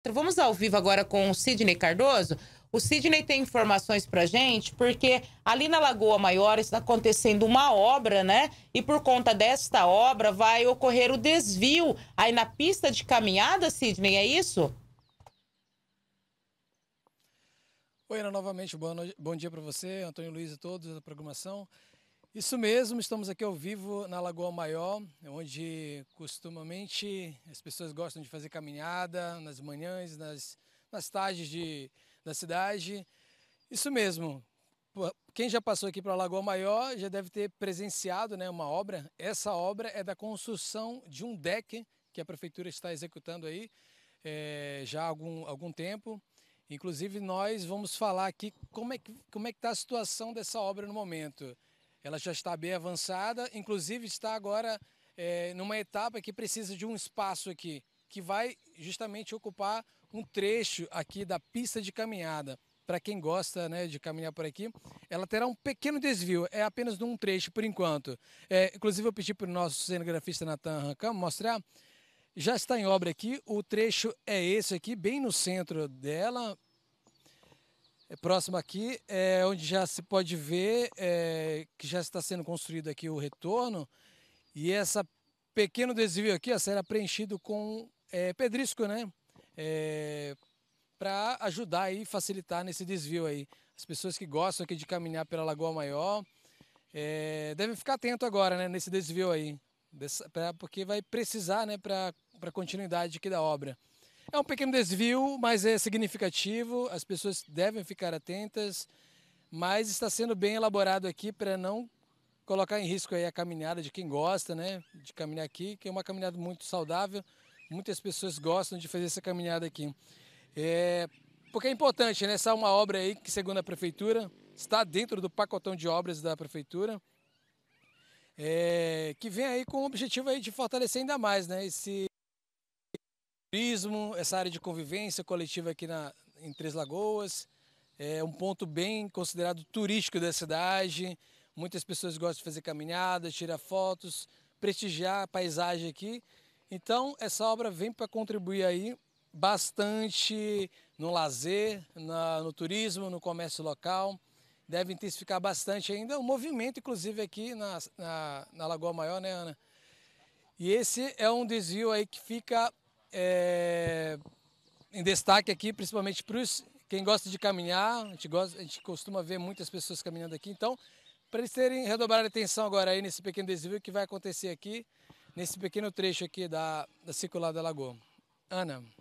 Então, vamos ao vivo agora com o Sidney Cardoso. O Sidney tem informações pra gente, porque ali na Lagoa Maior está acontecendo uma obra, né? E por conta desta obra vai ocorrer o desvio aí na pista de caminhada, Sidney, é isso? Oi, Ana, novamente, bom, bom dia para você, Antônio Luiz e todos da programação. Isso mesmo, estamos aqui ao vivo na Lagoa Maior, onde costumamente as pessoas gostam de fazer caminhada nas manhãs, nas, nas tardes de, da cidade. Isso mesmo. Quem já passou aqui para a Lagoa Maior já deve ter presenciado né, uma obra. Essa obra é da construção de um deck que a prefeitura está executando aí é, já há algum, algum tempo. Inclusive nós vamos falar aqui como é que como é que está a situação dessa obra no momento ela já está bem avançada, inclusive está agora é, numa etapa que precisa de um espaço aqui, que vai justamente ocupar um trecho aqui da pista de caminhada. Para quem gosta né, de caminhar por aqui, ela terá um pequeno desvio, é apenas de um trecho por enquanto. É, inclusive, eu pedi para o nosso cinegrafista Natan Rancam mostrar. Já está em obra aqui, o trecho é esse aqui, bem no centro dela, é próximo aqui é onde já se pode ver é, que já está sendo construído aqui o retorno e essa pequeno desvio aqui ó, será preenchido com é, pedrisco, né? É, para ajudar e facilitar nesse desvio aí. As pessoas que gostam aqui de caminhar pela Lagoa Maior é, devem ficar atento agora, né? Nesse desvio aí, dessa, pra, porque vai precisar, né? Para continuidade aqui da obra. É um pequeno desvio, mas é significativo. As pessoas devem ficar atentas, mas está sendo bem elaborado aqui para não colocar em risco aí a caminhada de quem gosta, né, de caminhar aqui, que é uma caminhada muito saudável. Muitas pessoas gostam de fazer essa caminhada aqui. É, porque é importante, né? Essa é uma obra aí que, segundo a prefeitura, está dentro do pacotão de obras da prefeitura, é, que vem aí com o objetivo aí de fortalecer ainda mais, né? Esse turismo, essa área de convivência coletiva aqui na, em Três Lagoas. É um ponto bem considerado turístico da cidade. Muitas pessoas gostam de fazer caminhadas, tirar fotos, prestigiar a paisagem aqui. Então, essa obra vem para contribuir aí bastante no lazer, na, no turismo, no comércio local. Deve intensificar bastante ainda o movimento, inclusive, aqui na, na, na Lagoa Maior, né, Ana? E esse é um desvio aí que fica é, em destaque aqui, principalmente para quem gosta de caminhar, a gente, gosta, a gente costuma ver muitas pessoas caminhando aqui, então para eles terem redobrar a atenção agora aí nesse pequeno desvio que vai acontecer aqui, nesse pequeno trecho aqui da, da circular da lagoa. Ana.